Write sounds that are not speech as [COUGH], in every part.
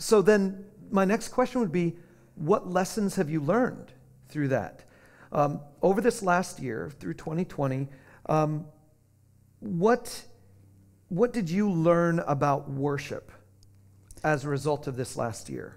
So then, my next question would be what lessons have you learned through that? Um, over this last year, through 2020, um, what, what did you learn about worship as a result of this last year?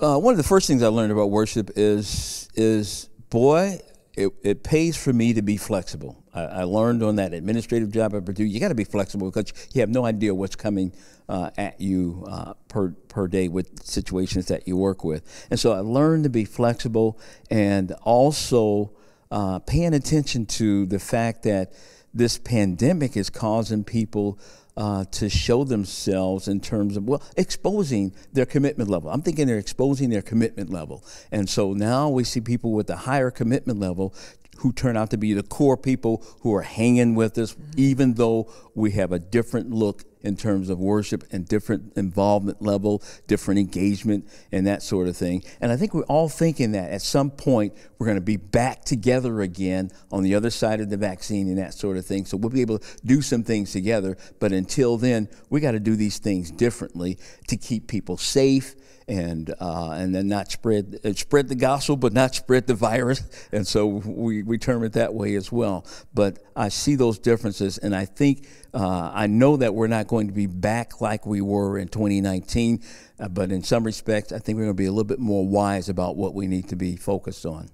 Uh, one of the first things I learned about worship is, is boy, it, it pays for me to be flexible. I, I learned on that administrative job at Purdue, you got to be flexible because you have no idea what's coming uh, at you uh, per, per day with situations that you work with. And so I learned to be flexible and also uh, paying attention to the fact that this pandemic is causing people uh, to show themselves in terms of, well, exposing their commitment level. I'm thinking they're exposing their commitment level. And so now we see people with a higher commitment level who turn out to be the core people who are hanging with us, mm -hmm. even though we have a different look in terms of worship and different involvement level, different engagement, and that sort of thing. And I think we're all thinking that at some point we're going to be back together again on the other side of the vaccine and that sort of thing. So we'll be able to do some things together. But until then, we got to do these things differently to keep people safe and uh, and then not spread uh, spread the gospel, but not spread the virus. [LAUGHS] And so we, we term it that way as well. But I see those differences, and I think uh, I know that we're not going to be back like we were in 2019. Uh, but in some respects, I think we're going to be a little bit more wise about what we need to be focused on.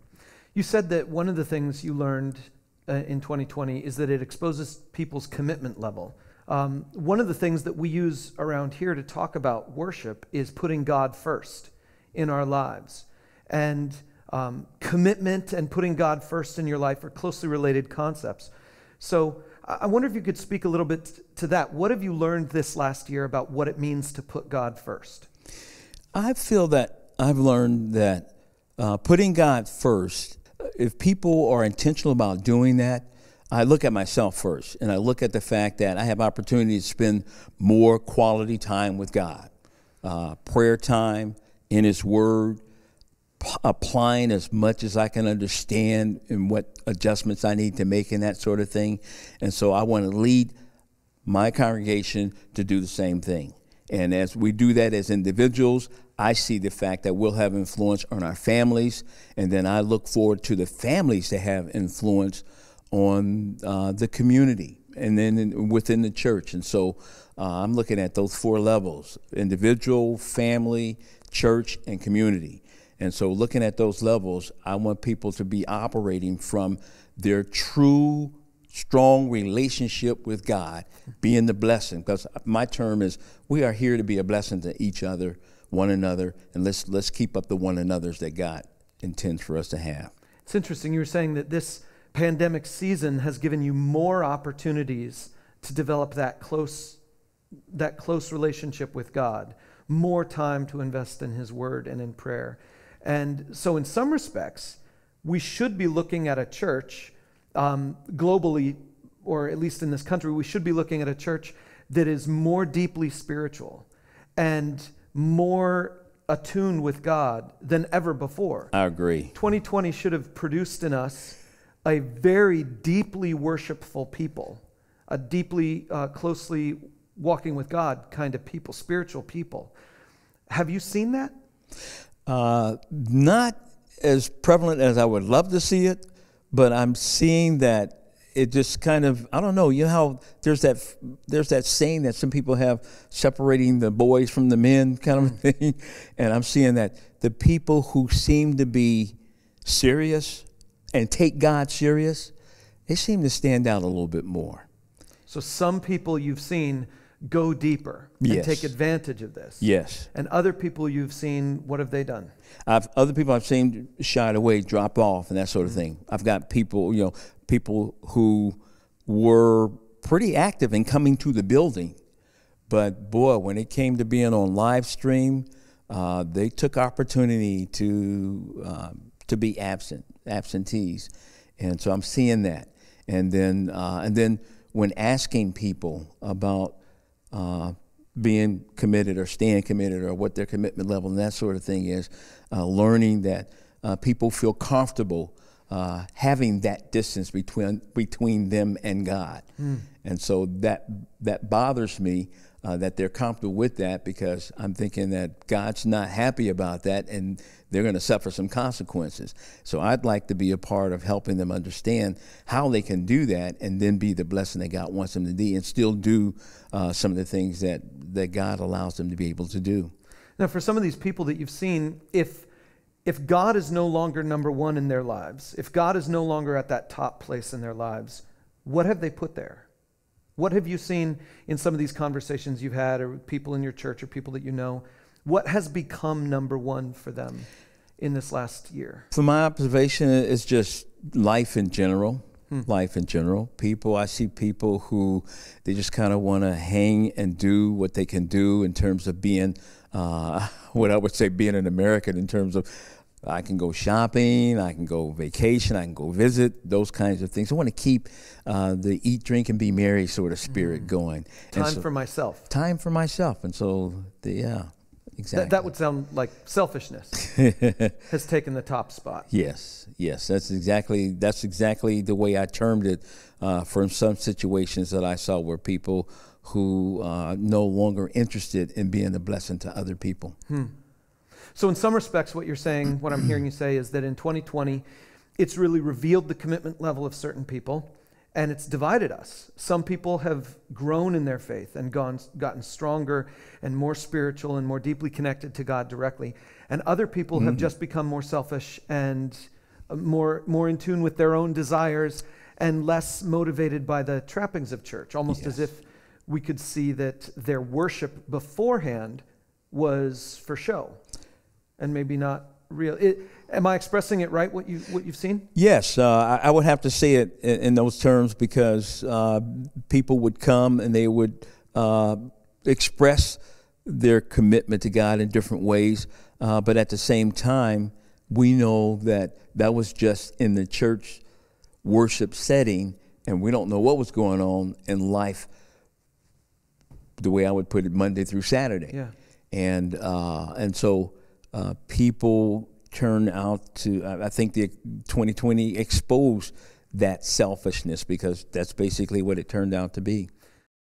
You said that one of the things you learned uh, in 2020 is that it exposes people's commitment level. Um, one of the things that we use around here to talk about worship is putting God first in our lives. And um, commitment and putting God first in your life are closely related concepts. So I wonder if you could speak a little bit to that. What have you learned this last year about what it means to put God first? I feel that I've learned that uh, putting God first, uh, if people are intentional about doing that, I look at myself first and I look at the fact that I have opportunity to spend more quality time with God. Uh, prayer time in His Word, applying as much as I can understand and what adjustments I need to make and that sort of thing. And so I want to lead my congregation to do the same thing. And as we do that as individuals, I see the fact that we'll have influence on our families. And then I look forward to the families to have influence on uh, the community and then in, within the church. And so uh, I'm looking at those four levels individual, family, church, and community. And so looking at those levels, I want people to be operating from their true strong relationship with God, being the blessing. Because my term is we are here to be a blessing to each other, one another, and let's let's keep up the one another's that God intends for us to have. It's interesting. You were saying that this pandemic season has given you more opportunities to develop that close, that close relationship with God, more time to invest in His Word and in prayer. And so, in some respects, we should be looking at a church um, globally, or at least in this country, we should be looking at a church that is more deeply spiritual and more attuned with God than ever before. I agree. 2020 should have produced in us a very deeply worshipful people, a deeply uh, closely walking with God kind of people, spiritual people. Have you seen that? Uh, not as prevalent as I would love to see it, but I'm seeing that it just kind of I don't know. You know how there's that there's that saying that some people have separating the boys from the men kind of mm. thing, [LAUGHS] and I'm seeing that the people who seem to be serious and take God serious, they seem to stand out a little bit more. So some people you've seen go deeper and yes. take advantage of this. Yes. And other people you've seen, what have they done? I've, other people I've seen shied away, drop off, and that sort of mm -hmm. thing. I've got people, you know, people who were pretty active in coming to the building, but boy, when it came to being on live stream, uh, they took opportunity to um, to be absent, absentees. And so I'm seeing that. And then, uh, and then when asking people about uh, being committed or staying committed or what their commitment level and that sort of thing is, uh, learning that uh, people feel comfortable uh, having that distance between, between them and God. Mm. And so that, that bothers me uh, that they're comfortable with that because I'm thinking that God's not happy about that and they're going to suffer some consequences. So I'd like to be a part of helping them understand how they can do that and then be the blessing that God wants them to be and still do uh, some of the things that, that God allows them to be able to do. Now, for some of these people that you've seen, if if God is no longer number one in their lives, if God is no longer at that top place in their lives, what have they put there? What have you seen in some of these conversations you've had, or people in your church, or people that you know? What has become number one for them in this last year? From my observation, it's just life in general. Hmm. Life in general. People, I see people who they just kind of want to hang and do what they can do in terms of being uh, [LAUGHS] what I would say being an American in terms of I can go shopping, I can go vacation, I can go visit, those kinds of things. I want to keep uh, the eat, drink, and be merry sort of spirit mm. going. Time so, for myself. Time for myself. And so, the, yeah, exactly. that would sound like selfishness [LAUGHS] has taken the top spot. Yes, yes, that's exactly that's exactly the way I termed it. Uh, from some situations that I saw where people who uh, no longer interested in being a blessing to other people. Hmm. So, in some respects, what you're saying, what I'm hearing you say, is that in 2020, it's really revealed the commitment level of certain people and it's divided us. Some people have grown in their faith and gone, gotten stronger and more spiritual and more deeply connected to God directly, and other people mm-hmm. have mm. just become more selfish and uh, more more in tune with their own desires and less motivated by the trappings of church, almost yes. as if we could see that their worship beforehand was for show and maybe not real. It, am I expressing it right? What you what you've seen? Yes, uh, I, would have to say it in, in those terms because uh, people would come and they would uh, express their commitment to God in different ways, uh, but at the same time, we know that that was just in the church worship setting, and we don't know what was going on in life. The way I would put it, Monday through Saturday, yeah. and uh, and so uh, people turn out to, uh, I think the 2020 exposed that selfishness because that's basically what it turned out to be.